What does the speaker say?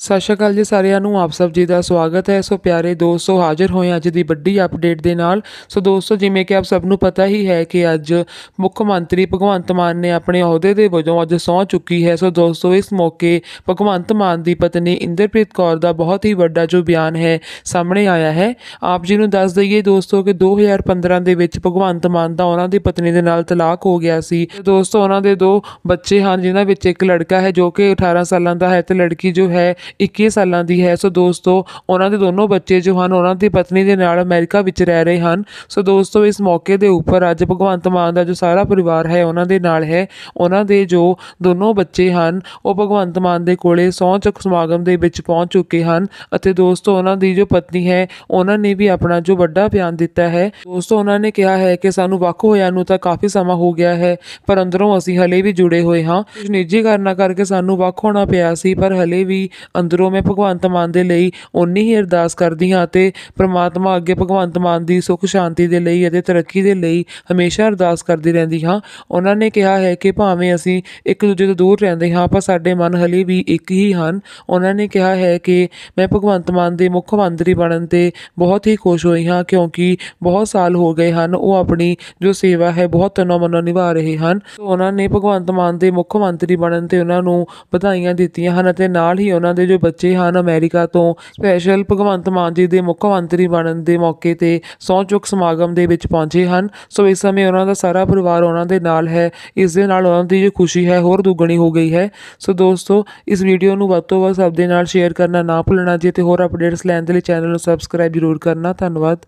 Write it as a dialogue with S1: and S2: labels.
S1: ਸਤਿ ਸ਼੍ਰੀ ਅਕਾਲ ਜੀ ਸਾਰਿਆਂ ਨੂੰ ਆਪ ਸਭ ਜੀ ਦਾ ਸਵਾਗਤ ਹੈ ਸੋ ਪਿਆਰੇ ਦੋਸਤੋ ਹਾਜ਼ਰ ਹੋਏ ਅੱਜ ਦੀ ਵੱਡੀ ਅਪਡੇਟ ਦੇ ਨਾਲ ਸੋ ਦੋਸਤੋ ਜਿਵੇਂ ਕਿ ਆਪ ਸਭ ਨੂੰ ਪਤਾ ਹੀ ਹੈ ਕਿ ਅੱਜ ਮੁੱਖ ਮੰਤਰੀ ਭਗਵੰਤ ਮਾਨ ਨੇ ਆਪਣੇ ਅਹੁਦੇ ਦੇ ਵਜੋਂ ਅੱਜ ਸੌਂ ਚੁੱਕੀ ਹੈ ਸੋ ਦੋਸਤੋ ਇਸ ਮੌਕੇ ਭਗਵੰਤ ਮਾਨ ਦੀ ਪਤਨੀ ਇੰਦਰਪ੍ਰੀਤ ਕੌਰ ਦਾ ਬਹੁਤ ਹੀ ਵੱਡਾ ਜੋ ਬਿਆਨ ਹੈ ਸਾਹਮਣੇ ਆਇਆ ਹੈ ਆਪ ਜੀ ਨੂੰ ਦੱਸ ਦਈਏ ਦੋਸਤੋ ਕਿ 2015 ਦੇ ਵਿੱਚ ਭਗਵੰਤ ਮਾਨ ਦਾ ਉਹਨਾਂ ਦੀ ਪਤਨੀ ਦੇ ਨਾਲ ਤਲਾਕ ਹੋ ਗਿਆ ਸੀ ਦੋਸਤੋ ਉਹਨਾਂ ਦੇ ਦੋ ਬੱਚੇ ਹਨ ਜਿਨ੍ਹਾਂ ਵਿੱਚ ਇੱਕ ਲੜਕਾ ਹੈ ਜੋ ਕਿ 18 ਸਾਲਾਂ ਦਾ ਹੈ ਤੇ ਲੜਕੀ ਜੋ ਹੈ 21 ਸਾਲਾਂ ਦੀ ਹੈ ਸੋ ਦੋਸਤੋ ਉਹਨਾਂ ਦੇ ਦੋਨੋਂ ਬੱਚੇ ਜੋ ਹਨ ਉਹਨਾਂ ਦੀ ਪਤਨੀ ਦੇ ਨਾਲ ਅਮਰੀਕਾ ਵਿੱਚ ਰਹਿ ਰਹੇ ਹਨ ਸੋ ਦੋਸਤੋ ਇਸ ਮੌਕੇ ਦੇ ਉੱਪਰ ਅੱਜ ਭਗਵੰਤ ਮਾਨ ਦਾ ਜੋ ਸਾਰਾ ਪਰਿਵਾਰ ਹੈ ਉਹਨਾਂ ਦੇ ਨਾਲ ਹੈ ਉਹਨਾਂ ਦੇ ਜੋ ਦੋਨੋਂ ਬੱਚੇ ਹਨ ਉਹ ਭਗਵੰਤ ਮਾਨ ਦੇ ਕੋਲੇ ਸੌਂਚ ਸਮਾਗਮ ਦੇ ਵਿੱਚ ਪਹੁੰਚ ਚੁੱਕੇ ਹਨ ਅਤੇ ਦੋਸਤੋ ਉਹਨਾਂ ਦੀ ਜੋ ਪਤਨੀ ਹੈ ਉਹਨਾਂ ਨੇ ਵੀ ਆਪਣਾ ਜੋ ਵੱਡਾ ਬਿਆਨ ਦਿੱਤਾ ਹੈ ਦੋਸਤੋ ਉਹਨਾਂ ਨੇ ਕਿਹਾ ਹੈ ਕਿ ਸਾਨੂੰ ਵੱਖ ਹੋਇਆ ਨੂੰ ਤਾਂ ਕਾਫੀ ਸਮਾਂ ਹੋ ਗਿਆ ਹੈ ਪਰ ਅੰਦਰੋਂ ਅਸੀਂ ਹਲੇ ਵੀ ਜੁੜੇ ਹੋਏ ਹਾਂ ਕੁਝ ਨਿੱਜੀ ਕਾਰਨਾਂ ਕਰਕੇ ਸਾਨੂੰ ਵੱਖ ਹੋਣਾ ਪਿਆ ਸੀ ਪਰ ਹਲੇ ਵੀ ਅੰਦਰੋਂ ਮੈਂ ਭਗਵੰਤ ਮਾਨ ਦੇ ਲਈ ਓਨੀ ਹੀ ਅਰਦਾਸ ਕਰਦੀ ਹਾਂ ਤੇ ਪ੍ਰਮਾਤਮਾ ਅੱਗੇ ਭਗਵੰਤ ਮਾਨ ਦੀ ਸੁਖ ਸ਼ਾਂਤੀ ਦੇ ਲਈ ਅਤੇ ਤਰੱਕੀ ਦੇ ਲਈ ਹਮੇਸ਼ਾ ਅਰਦਾਸ ਕਰਦੀ ਰਹਿੰਦੀ ਹਾਂ ਉਹਨਾਂ ਨੇ ਕਿਹਾ ਹੈ ਕਿ ਭਾਵੇਂ ਅਸੀਂ ਇੱਕ ਦੂਜੇ ਤੋਂ ਦੂਰ ਰਹਿੰਦੇ ਹਾਂ ਪਰ ਸਾਡੇ ਮਨ ਹਲੇ ਵੀ ਇੱਕ ਹੀ ਹਨ ਉਹਨਾਂ ਨੇ ਕਿਹਾ ਹੈ ਕਿ ਮੈਂ ਭਗਵੰਤ ਮਾਨ ਦੇ ਮੁੱਖ ਮੰਤਰੀ ਬਣਨ ਤੇ ਬਹੁਤ ਹੀ ਖੁਸ਼ ਹੋਈ ਹਾਂ ਕਿਉਂਕਿ ਬਹੁਤ ਸਾਲ ਹੋ ਗਏ ਹਨ ਉਹ ਆਪਣੀ ਜੋ ਸੇਵਾ ਹੈ ਬਹੁਤ ਮਨੋ ਨਿਭਾ ਰਹੇ ਹਨ ਉਹਨਾਂ ਨੇ ਭਗਵੰਤ ਮਾਨ ਦੇ ਮੁੱਖ ਮੰਤਰੀ ਬਣਨ ਤੇ ਉਹਨਾਂ ਨੂੰ ਵਧਾਈਆਂ ਦਿੱਤੀਆਂ ਹਨ ਅਤੇ ਨਾਲ ਹੀ ਉਹਨਾਂ ਦੇ ਜੋ ਬੱਚੇ ਹਨ ਅਮਰੀਕਾ ਤੋਂ ਸਪੈਸ਼ਲ ਭਗਵੰਤ ਮਾਨ ਜੀ ਦੇ ਮੁੱਖ ਮੰਤਰੀ ਬਣਨ ਦੇ ਮੌਕੇ ਤੇ ਸਹੁੰ ਚੁੱਕ ਸਮਾਗਮ ਦੇ ਵਿੱਚ ਪਹੁੰਚੇ ਹਨ ਸੋ ਇਸ ਸਮੇਂ ਉਹਨਾਂ ਦਾ ਸਾਰਾ ਪਰਿਵਾਰ ਉਹਨਾਂ ਦੇ ਨਾਲ ਹੈ ਇਸ ਦੇ ਨਾਲ ਉਹਨਾਂ ਦੀ ਜੋ ਖੁਸ਼ੀ ਹੈ ਹੋਰ ਦੁੱਗਣੀ ਹੋ ਗਈ ਹੈ ਸੋ ਦੋਸਤੋ ਇਸ ਵੀਡੀਓ ਨੂੰ ਵੱਧ ਤੋਂ ਵੱਧ ਸਭ ਦੇ ਨਾਲ ਸ਼ੇਅਰ ਕਰਨਾ ਨਾ ਭੁੱਲਣਾ ਜੀ ਤੇ ਹੋਰ ਅਪਡੇਟਸ ਲੈਣ ਦੇ ਲਈ ਚੈਨਲ ਨੂੰ ਸਬਸਕ੍ਰਾਈਬ ਜ਼ਰੂਰ ਕਰਨਾ ਧੰਨਵਾਦ